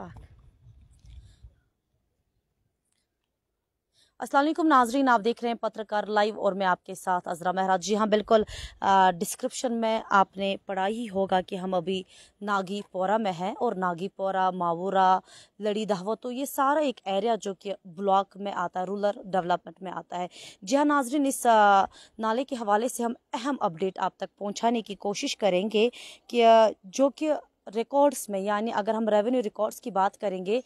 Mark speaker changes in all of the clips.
Speaker 1: पाक असलम नाजरीन आप देख रहे हैं पत्रकार लाइव और मैं आपके साथ अजरा महराज जी हाँ बिल्कुल डिस्क्रिप्शन में आपने पढ़ा ही होगा कि हम अभी नागी में हैं और नागी मावूरा लड़ी दहवा तो ये सारा एक एरिया जो कि ब्लॉक में आता है रूरल डेवलपमेंट में आता है जी हाँ नाजरीन इस नाले के हवाले से हम अहम अपडेट आप तक पहुँचाने की कोशिश करेंगे कि जो कि रिकॉर्ड्स में यानी अगर हम रेवेन्यू रिकॉर्ड्स की बात करेंगे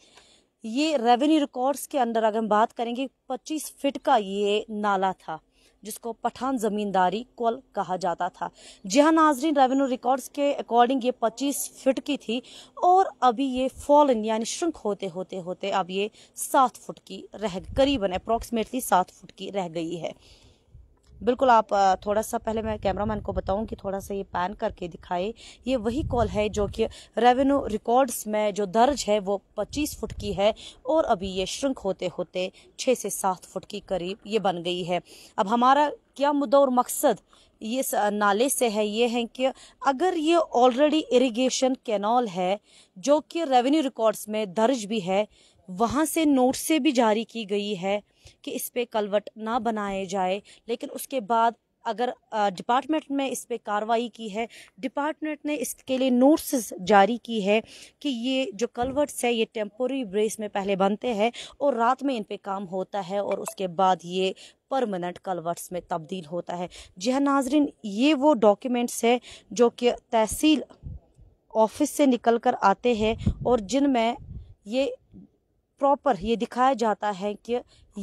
Speaker 1: ये रेवेन्यू रिकॉर्ड्स के अंदर अगर हम बात करेंगे पच्चीस फिट का ये नाला था जिसको पठान ज़मींदारी कॉल कहा जाता था जी हाँ नाजरीन रेवेन्यू रिकॉर्ड्स के अकॉर्डिंग ये 25 फिट की थी और अभी ये फॉल इन यानी श्रंक होते होते होते अब ये सात फुट की रह करीबन अप्रोक्सीमेटली सात फुट की रह गई है बिल्कुल आप थोड़ा सा पहले मैं कैमरामैन को बताऊं कि थोड़ा सा ये पैन करके दिखाए ये वही कॉल है जो कि रेवेन्यू रिकॉर्ड्स में जो दर्ज है वो 25 फुट की है और अभी ये श्रृंक होते होते 6 से 7 फुट की करीब ये बन गई है अब हमारा क्या मुद्दा और मकसद ये नाले से है ये है कि अगर ये ऑलरेडी इरीगेशन कैनॉल है जो कि रेवेन्यू रिकॉर्ड्स में दर्ज भी है वहाँ से नोट से भी जारी की गई है कि इस पर कलवट ना बनाए जाए लेकिन उसके बाद अगर डिपार्टमेंट में इस पर कार्रवाई की है डिपार्टमेंट ने इसके लिए नोट्स जारी की है कि ये जो कलवर्ट्स है ये टेम्पोरी ब्रेस में पहले बनते हैं और रात में इन पर काम होता है और उसके बाद ये परमानेंट कलवर्ट्स में तब्दील होता है जी नाजरीन ये वो डॉक्यूमेंट्स है जो कि तहसील ऑफिस से निकल कर आते हैं और जिनमें ये प्रॉपर ये दिखाया जाता है कि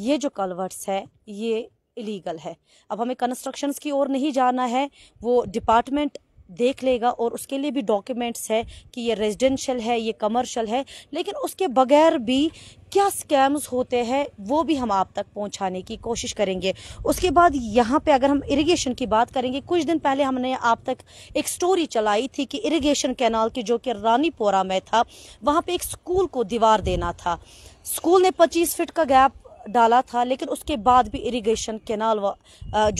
Speaker 1: ये जो कलवर्ट्स है ये इलीगल है अब हमें कंस्ट्रक्शंस की ओर नहीं जाना है वो डिपार्टमेंट देख लेगा और उसके लिए भी डॉक्यूमेंट्स है कि ये रेजिडेंशियल है ये कमर्शियल है लेकिन उसके बगैर भी क्या स्कैम्स होते हैं वो भी हम आप तक पहुंचाने की कोशिश करेंगे उसके बाद यहाँ पे अगर हम इरिगेशन की बात करेंगे कुछ दिन पहले हमने आप तक एक स्टोरी चलाई थी कि इरिगेशन कैनाल की जो कि रानीपोरा में था वहाँ पे एक स्कूल को दीवार देना था स्कूल ने 25 फीट का गैप डाला था लेकिन उसके बाद भी इरिगेशन व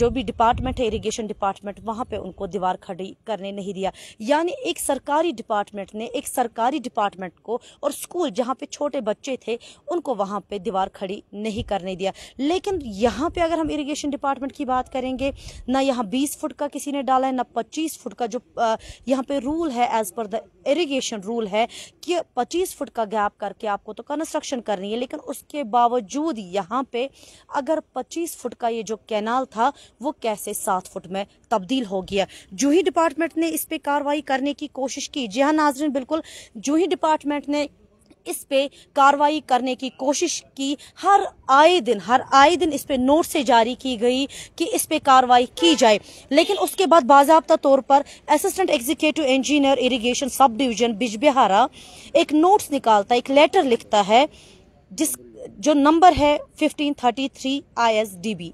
Speaker 1: जो भी डिपार्टमेंट है इरिगेशन डिपार्टमेंट वहां पे उनको दीवार खड़ी करने नहीं दिया यानी एक सरकारी डिपार्टमेंट ने एक सरकारी डिपार्टमेंट को और स्कूल जहां पे छोटे बच्चे थे उनको वहां पे दीवार खड़ी नहीं करने दिया लेकिन यहाँ पे अगर हम इरीगेशन डिपार्टमेंट की बात करेंगे ना यहाँ बीस फुट का किसी ने डाला है ना पच्चीस फुट का जो यहाँ पे रूल है as per the irrigation rule है कि पच्चीस फुट का गैप करके आपको तो कंस्ट्रक्शन करनी है लेकिन उसके बावजूद यहाँ पे अगर 25 फुट का ये जो कैनाल था वो कैसे सात फुट में तब्दील हो गया ही डिपार्टमेंट ने इस पे कार्रवाई करने की कोशिश की जी हाँ नाजरन बिल्कुल ही डिपार्टमेंट ने इस पे कार्रवाई करने की कोशिश की हर आए दिन हर आए दिन इस पे नोट से जारी की गई कि इस पे कार्रवाई की जाए लेकिन उसके बाद बाजाबता तौर पर assistant executive engineer irrigation sub division Bijbehara एक नोट्स निकालता एक लेटर लिखता है जिस जो नंबर है 1533 आईएसडीबी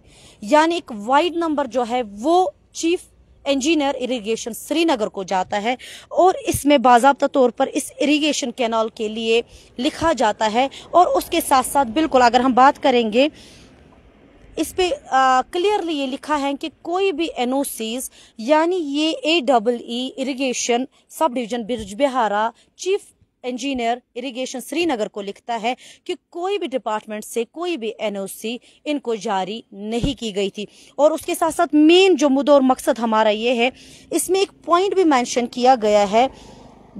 Speaker 1: यानी एक वाइड नंबर जो है वो चीफ इंजीनियर इरिगेशन श्रीनगर को जाता है और इसमें बाजाबा तौर पर इस इरिगेशन कैनाल के लिए लिखा जाता है और उसके साथ साथ बिल्कुल अगर हम बात करेंगे इस पे क्लियरली ये लिखा है कि कोई भी एन यानी ये A double E irrigation sub division Bijbehara chief engineer irrigation Srinagar को लिखता है कि कोई भी डिपार्टमेंट से कोई भी एनओसी इनको जारी नहीं की गई थी और उसके साथ साथ मेन जो मुद्दा और मकसद हमारा ये है इसमें एक पॉइंट भी मेंशन किया गया है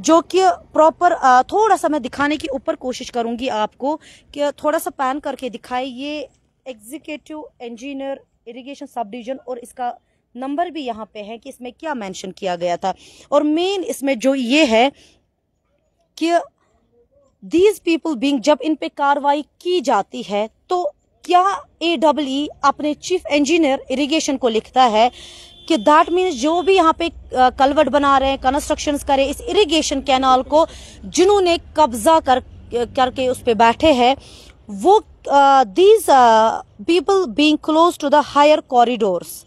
Speaker 1: जो कि प्रॉपर थोड़ा सा मैं दिखाने की ऊपर कोशिश करूंगी आपको कि थोड़ा सा पैन करके दिखाए ये executive engineer irrigation sub division और इसका नंबर भी यहाँ पे है कि इसमें क्या मेंशन किया गया था और मेन इसमें जो ये है कि दीज पीपल बींग जब इन पे कार्रवाई की जाती है तो क्या ए डब्ल्यू e अपने चीफ इंजीनियर इरिगेशन को लिखता है कि दैट मीन्स जो भी यहाँ पे कलवट बना रहे हैं कंस्ट्रक्शन करे इस इरिगेशन कैनाल को जिन्होंने कब्जा कर करके उस पर बैठे हैं वो these people being close to the higher corridors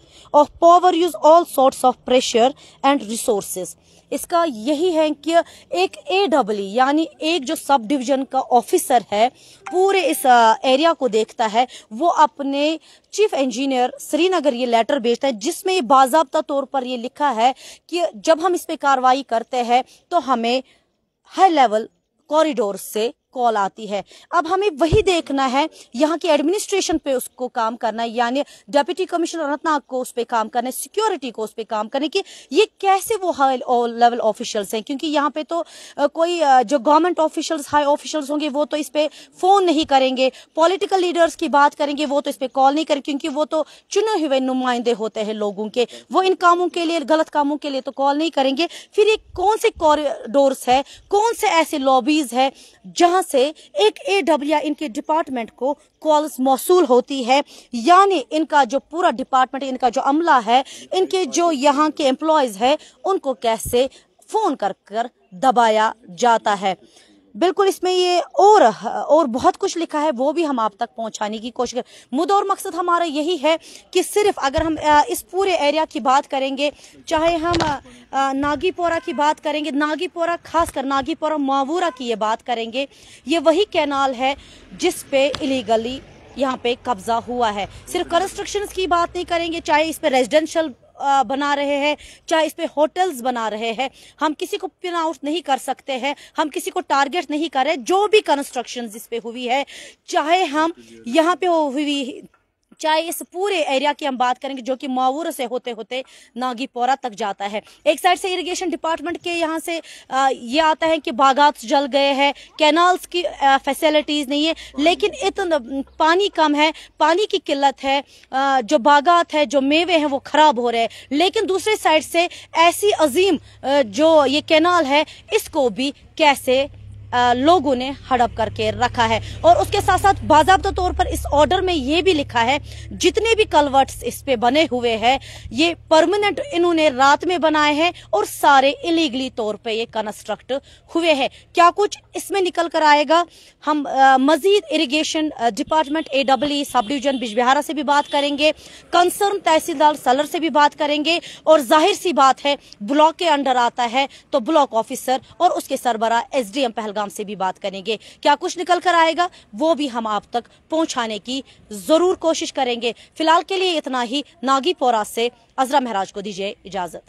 Speaker 1: of power use all sorts of pressure and resources इसका यही है कि एक ए डबल यानी एक जो सब डिवीजन का ऑफिसर है पूरे इस एरिया को देखता है वो अपने चीफ इंजीनियर श्रीनगर ये लेटर भेजता है जिसमें ये बाजाबता तौर पर ये लिखा है कि जब हम इस पर कार्रवाई करते हैं तो हमें हाई लेवल कॉरिडोर से कॉल आती है अब हमें वही देखना है यहाँ की एडमिनिस्ट्रेशन पे उसको काम करना है यानी डेप्यूटी कमिश्नर अनंतनाग को उस पर काम करना है सिक्योरिटी को उस पर काम करने की ये कैसे वो हाई लेवल ऑफिशियल्स हैं क्योंकि यहाँ पे तो कोई जो गवर्नमेंट ऑफिशियल्स हाई ऑफिशियल्स होंगे वो तो इस पर फोन नहीं करेंगे पॉलिटिकल लीडर्स की बात करेंगे वो तो इस पर कॉल नहीं करेंगे क्योंकि वो तो चुने हुए नुमाइंदे होते हैं लोगों के वो इन कामों के लिए गलत कामों के लिए तो कॉल नहीं करेंगे फिर ये कौन से कॉरिडोर्स है कौन से ऐसे लॉबीज है जहां यहाँ से एक ए डब्ल्यू इनके डिपार्टमेंट को कॉल्स मौसू होती है यानी इनका जो पूरा डिपार्टमेंट इनका जो अमला है इनके जो यहाँ के एम्प्लॉयज़ है उनको कैसे फ़ोन कर कर दबाया जाता है बिल्कुल इसमें ये और और बहुत कुछ लिखा है वो भी हम आप तक पहुंचाने की कोशिश कर मुद्दा और मकसद हमारा यही है कि सिर्फ अगर हम इस पूरे एरिया की बात करेंगे चाहे हम नागीपोरा की बात करेंगे नागीपोरा खासकर नागीपोरा मावूरा की ये बात करेंगे ये वही कैनाल है जिस पे इलीगली यहाँ पे कब्जा हुआ है सिर्फ कंस्ट्रक्शन की बात नहीं करेंगे चाहे इस पे रेजिडेंशियल बना रहे हैं चाहे इस पर होटल्स बना रहे हैं हम किसी को आउट नहीं कर सकते हैं हम किसी को टारगेट नहीं कर रहे जो भी कंस्ट्रक्शन इस पर हुई है चाहे हम यहाँ पे हुई चाहे इस पूरे एरिया की हम बात करेंगे जो कि मावूर से होते होते नागीपोरा तक जाता है एक साइड से इरिगेशन डिपार्टमेंट के यहाँ से ये ये आता है कि बागात जल गए हैं कैनाल्स की फैसिलिटीज नहीं है लेकिन इतना पानी कम है पानी की किल्लत है जो बागात है जो मेवे हैं वो खराब हो रहे हैं लेकिन दूसरे साइड से ऐसी अजीम जो ये कैनाल है इसको भी कैसे लोगों ने हड़प करके रखा है और उसके साथ साथ बाजाबा तौर पर इस ऑर्डर में ये भी लिखा है जितने भी कलवर्ट्स इस पे बने हुए हैं ये परमानेंट इन्होंने रात में बनाए हैं और सारे इलीगली तौर पे ये कंस्ट्रक्ट हुए हैं क्या कुछ इसमें निकल कर आएगा हम Majeed irrigation department A W sub division Bijbehara से भी बात करेंगे कंसर्न तहसीलदार सलर से भी बात करेंगे और जाहिर सी बात है ब्लॉक के अंडर आता है तो ब्लॉक ऑफिसर और उसके सरबरा एसडीएम पहलगाम निगम से भी बात करेंगे क्या कुछ निकल कर आएगा वो भी हम आप तक पहुंचाने की जरूर कोशिश करेंगे फिलहाल के लिए इतना ही नागीपोरा से अजरा महराज को दीजिए इजाजत